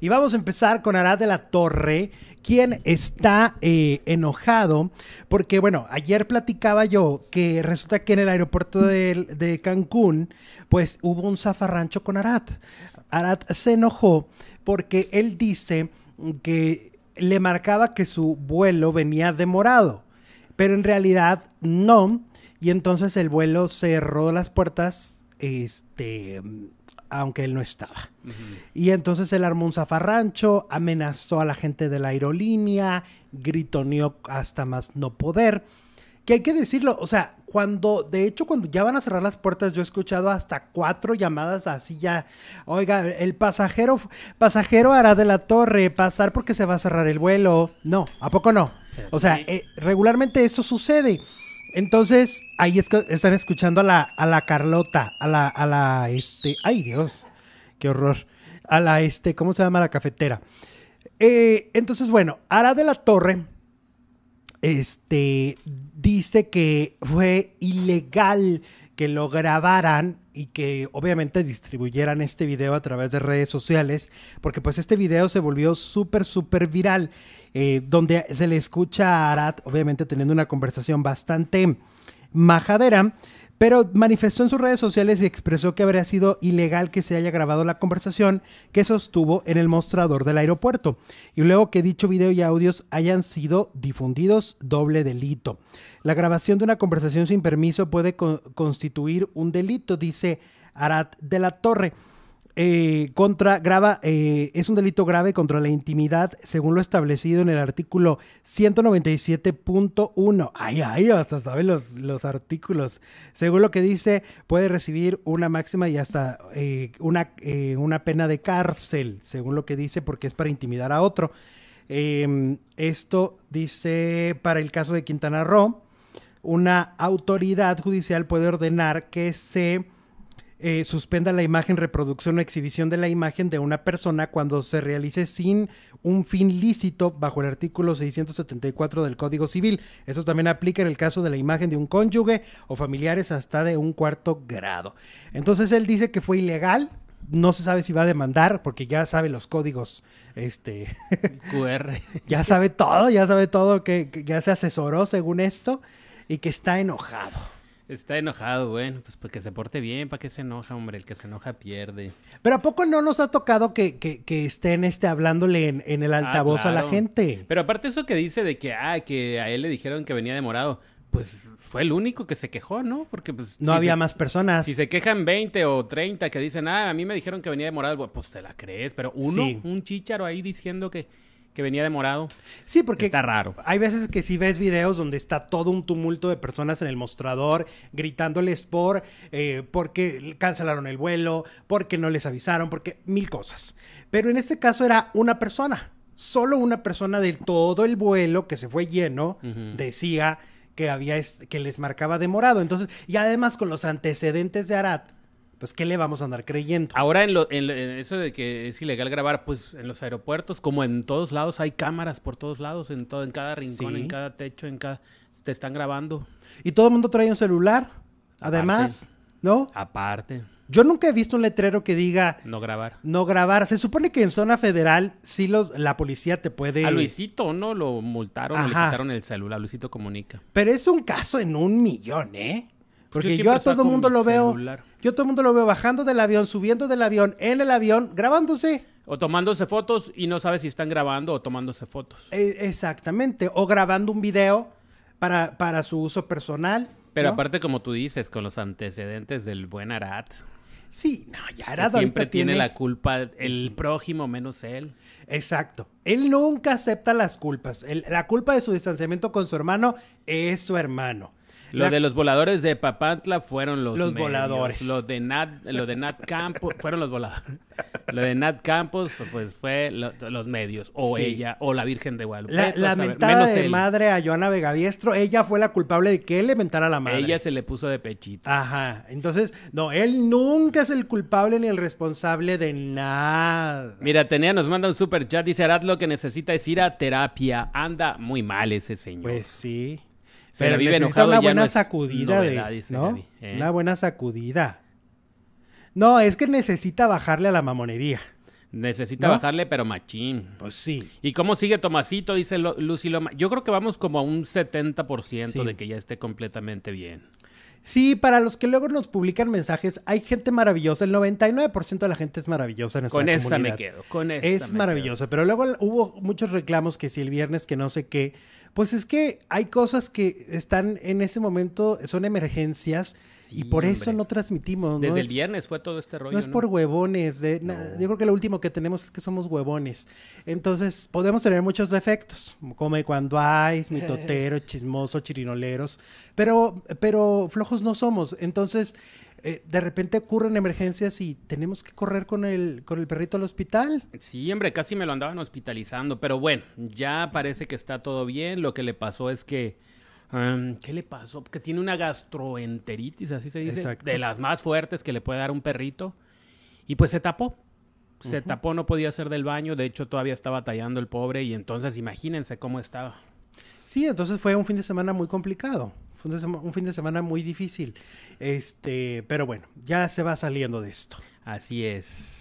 Y vamos a empezar con Arad de la Torre, quien está eh, enojado porque, bueno, ayer platicaba yo que resulta que en el aeropuerto de, de, Cancún, pues hubo un zafarrancho con Arad. Arad se enojó porque él dice que le marcaba que su vuelo venía demorado, pero en realidad no. Y entonces el vuelo cerró las puertas, este aunque él no estaba. Y entonces él armó un zafarrancho, amenazó a la gente de la aerolínea, gritoneó hasta más no poder. Que hay que decirlo, o sea, cuando, de hecho, cuando ya van a cerrar las puertas, yo he escuchado hasta cuatro llamadas así ya. Oiga, el pasajero, pasajero hará de la torre pasar porque se va a cerrar el vuelo. No, ¿a poco no? O sea, eh, regularmente eso sucede. Entonces, ahí están escuchando a la, Carlota, a la, a la, este, ay Dios, qué horror, a la, este, ¿cómo se llama la cafetera? Eh, entonces, bueno, Ara de la Torre, este, dice que fue ilegal que lo grabaran y que obviamente distribuyeran este video a través de redes sociales, porque pues este video se volvió súper, súper viral, eh, donde se le escucha a Arad, obviamente teniendo una conversación bastante majadera, pero manifestó en sus redes sociales y expresó que habría sido ilegal que se haya grabado la conversación que sostuvo en el mostrador del aeropuerto, y luego que dicho video y audios hayan sido difundidos, doble delito. La grabación de una conversación sin permiso puede constituir un delito, dice Arat de la Torre. Eh, contra grava eh, es un delito grave contra la intimidad según lo establecido en el artículo 197.1 ay ay hasta saben los, los artículos según lo que dice puede recibir una máxima y hasta eh, una, una pena de cárcel según lo que dice porque es para intimidar a otro em, esto dice para el caso de Quintana Roo una autoridad judicial puede ordenar que se eh, suspenda la imagen, reproducción o exhibición de la imagen de una persona cuando se realice sin un fin lícito bajo el artículo 674 del Código Civil. Eso también aplica en el caso de la imagen de un cónyuge o familiares hasta de un cuarto grado. Entonces él dice que fue ilegal, no se sabe si va a demandar porque ya sabe los códigos este QR ya sabe todo ya sabe todo que, ya se asesoró según esto y que está enojado Está enojado, bueno, Pues para que se porte bien, para que se enoja, hombre. El que se enoja pierde. Pero ¿a poco no nos ha tocado que, que, estén este, hablándole en, el ah, altavoz a la gente? Pero aparte eso que dice de que, ah, que a él le dijeron que venía de morado, Pues fue el único que se quejó, ¿no? Porque pues... No había más personas. Si se quejan 20 o 30 que dicen, ah, a mí me dijeron que venía demorado, pues te la crees. Pero uno, un chicharo ahí diciendo que que venía demorado. Sí, porque está raro. Hay veces que si ves videos donde está todo un tumulto de personas en el mostrador gritándoles por eh, porque cancelaron el vuelo, porque no les avisaron, porque mil cosas. Pero en este caso era una persona, solo una persona de todo el vuelo que se fue lleno decía que había que les marcaba demorado. Entonces, y además con los antecedentes de Arat, pues ¿qué le vamos a andar creyendo? Ahora en, eso de que es ilegal grabar, pues en los aeropuertos, como en todos lados, hay cámaras por todos lados, en, todo, en cada rincón, en cada techo, en cada... Te están grabando. Y todo el mundo trae un celular, además, ¿no? Aparte. Yo nunca he visto un letrero que diga... No grabar. No grabar. Se supone que en zona federal sí los, la policía te puede... A Luisito, ¿no? Lo multaron, le quitaron el celular. Luisito comunica. Pero es un caso en un millón, ¿eh? Porque yo, a todo el mundo lo veo. Yo todo mundo lo veo bajando del avión, subiendo del avión, en el avión, grabándose. O tomándose fotos y no sabe si están grabando o tomándose fotos. E, exactamente. O grabando un video para, para su uso personal. Pero aparte, como tú dices, con los antecedentes del buen Arat. Sí, no, ya Arad Siempre tiene... la culpa el prójimo menos él. Exacto. Él nunca acepta las culpas. la culpa de su distanciamiento con su hermano es su hermano. Lo de los voladores de Papantla fueron los Los voladores. Lo de, Nat, lo de Nat Campos, fueron los voladores. Lo de Nat Campos, pues fue los medios, o ella, o la Virgen de Guadalupe. La, pues, de madre a Joana Vegaviestro, ella fue la culpable de que él le mentara la madre. Ella se le puso de pechito. Ajá, entonces, no, él nunca es el culpable ni el responsable de nada. Mira, tenía nos manda un super chat, dice Arad, lo que necesita es ir a terapia, anda muy mal ese señor. Pues sí. Pero la una buena sacudida ¿no? ¿eh? Una buena sacudida. No, es que necesita bajarle a la mamonería. Necesita bajarle, pero machín. Pues sí. ¿Y cómo sigue Tomasito? Dice Lucy Loma. Yo creo que vamos como a un 70% de que ya esté completamente bien. Sí, para los que luego nos publican mensajes, hay gente maravillosa. El 99% de la gente es maravillosa en nuestra Con esa me quedo, con esa. Es maravillosa, pero luego hubo muchos reclamos que si el viernes que no sé qué. Pues es que hay cosas que están en ese momento, son emergencias. y por eso no transmitimos. Desde el viernes fue todo este rollo. No es por huevones. yo creo que lo último que tenemos es que somos huevones. Entonces, podemos tener muchos defectos, como cuando hay mitotero, chismoso, chirinoleros, pero, pero flojos no somos. Entonces, eh, de repente ocurren emergencias y tenemos que correr con el, con el perrito al hospital. Sí, hombre, casi me lo andaban hospitalizando, pero bueno, ya parece que está todo bien. Lo que le pasó es que... ¿Qué le pasó? Que tiene una gastroenteritis, así se dice, de las más fuertes que le puede dar un perrito. Y pues se tapó. Se tapó, no podía hacer del baño, de hecho todavía estaba tallando el pobre y entonces imagínense cómo estaba. Sí, entonces fue un fin de semana muy complicado un fin de semana muy difícil. Este, pero bueno, ya se va saliendo de esto. Así es.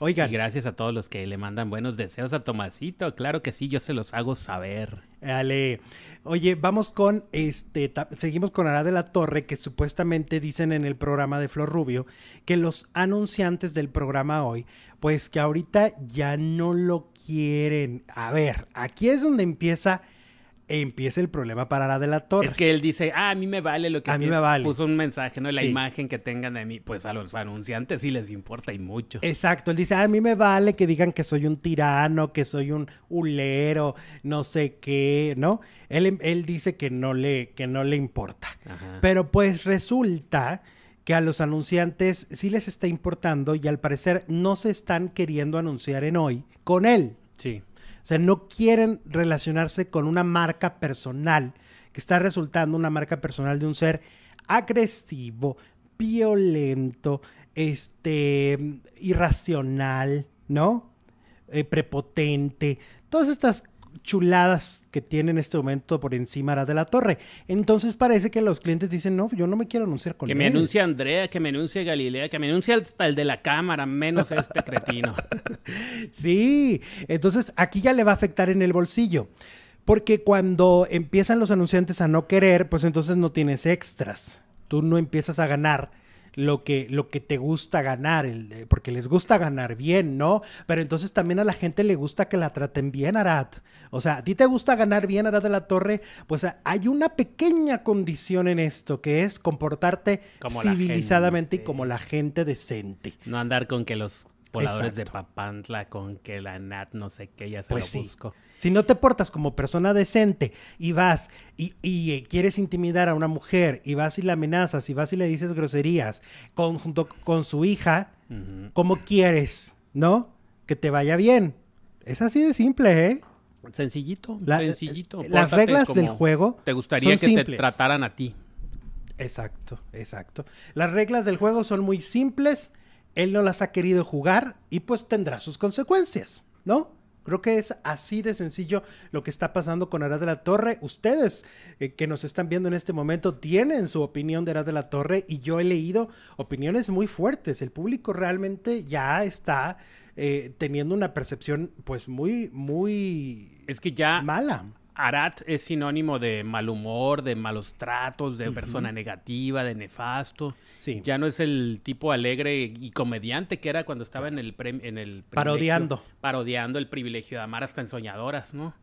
Oigan. Y gracias a todos los que le mandan buenos deseos a Tomasito. Claro que sí, yo se los hago saber. Ale. Oye, vamos con este. Seguimos con Ara de la Torre, que supuestamente dicen en el programa de Flor Rubio que los anunciantes del programa hoy, pues que ahorita ya no lo quieren. A ver, aquí es donde empieza empieza el problema para la torre. Es que él dice, ah, a mí me vale lo que a mí me vale. puso un mensaje, ¿no? La imagen que tengan de mí, pues a los anunciantes sí les importa y mucho. Exacto, él dice, a mí me vale que digan que soy un tirano, que soy un hulero, no sé qué, ¿no? Em, él, dice que no le, que no le importa. Pero pues resulta que a los anunciantes sí les está importando y al parecer no se están queriendo anunciar en hoy con él. Sí. O sea, no quieren relacionarse con una marca personal que está resultando una marca personal de un ser agresivo, violento, este, irracional, ¿no? Eh, prepotente. Todas estas chuladas que tiene en este momento por encima de la torre. Entonces parece que los clientes dicen, no, yo no me quiero anunciar con él. Que me anuncie Andrea, que me anuncie Galilea, que me anuncie hasta el de la cámara, menos este cretino. sí, entonces aquí ya le va a afectar en el bolsillo. Porque cuando empiezan los anunciantes a no querer, pues entonces no tienes extras. Tú no empiezas a ganar lo que, lo que te gusta ganar, el, eh, porque les gusta ganar bien, ¿no? Pero entonces también a la gente le gusta que la traten bien, Arad. O sea, a ti te gusta ganar bien, Arad de la Torre, pues ah, hay una pequeña condición en esto, que es comportarte civilizadamente y como la gente decente. No andar con que los Poladores de Papantla con que la NAT no sé qué, ya se pues lo busco. Si no te portas como persona decente y vas y, eh, quieres intimidar a una mujer y vas y la amenazas y vas y le dices groserías con, junto con su hija, como ¿cómo quieres? ¿No? Que te vaya bien. Es así de simple, ¿eh? Sencillito, sencillito. Eh, las reglas del juego. Te gustaría que te trataran a ti. Exacto, exacto. Las reglas del juego son muy simples, él no las ha querido jugar y pues tendrá sus consecuencias, ¿no? Creo que es así de sencillo lo que está pasando con Arad de la Torre. Ustedes eh, que nos están viendo en este momento tienen su opinión de Arad de la Torre y yo he leído opiniones muy fuertes. El público realmente ya está eh, teniendo una percepción pues muy, muy... Es que ya... Mala. Arat es sinónimo de mal humor, de malos tratos, de persona negativa, de nefasto. Sí. Ya no es el tipo alegre y comediante que era cuando estaba en el en el parodiando parodiando el privilegio de amar hasta en ¿no?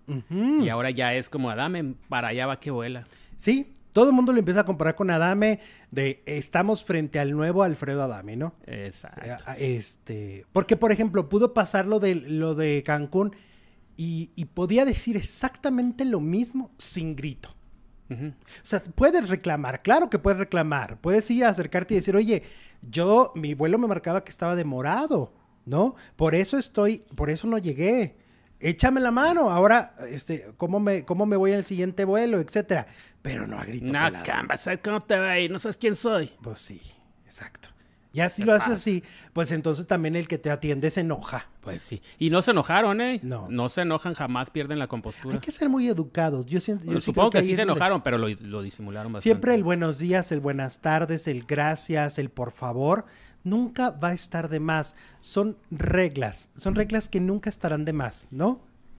Y ahora ya es como Adame para allá va que vuela. Sí, todo el mundo lo empieza a comparar con Adame de estamos frente al nuevo Alfredo Adame, ¿no? Exacto. Eh, este, porque por ejemplo, pudo pasar lo de lo de Cancún y, podía decir exactamente lo mismo sin grito. O sea, puedes reclamar, claro que puedes reclamar. Puedes ir a acercarte y decir, oye, yo, mi vuelo me marcaba que estaba demorado, ¿no? Por eso estoy, por eso no llegué. Échame la mano, ahora, este, ¿cómo me, cómo me voy en el siguiente vuelo, etcétera? Pero no a grito. No, Camba, ¿sabes cómo te va a No sabes quién soy. Pues sí, exacto. Ya si lo haces así, pues entonces también el que te atiende se enoja. Pues sí. Y no se enojaron, ¿eh? No. No se enojan, jamás pierden la compostura. Hay que ser muy educados. Yo, siento, supongo que, sí se enojaron, pero lo, lo, disimularon bastante. Siempre el buenos días, el buenas tardes, el gracias, el por favor, nunca va a estar de más. Son reglas, son reglas que nunca estarán de más, ¿no?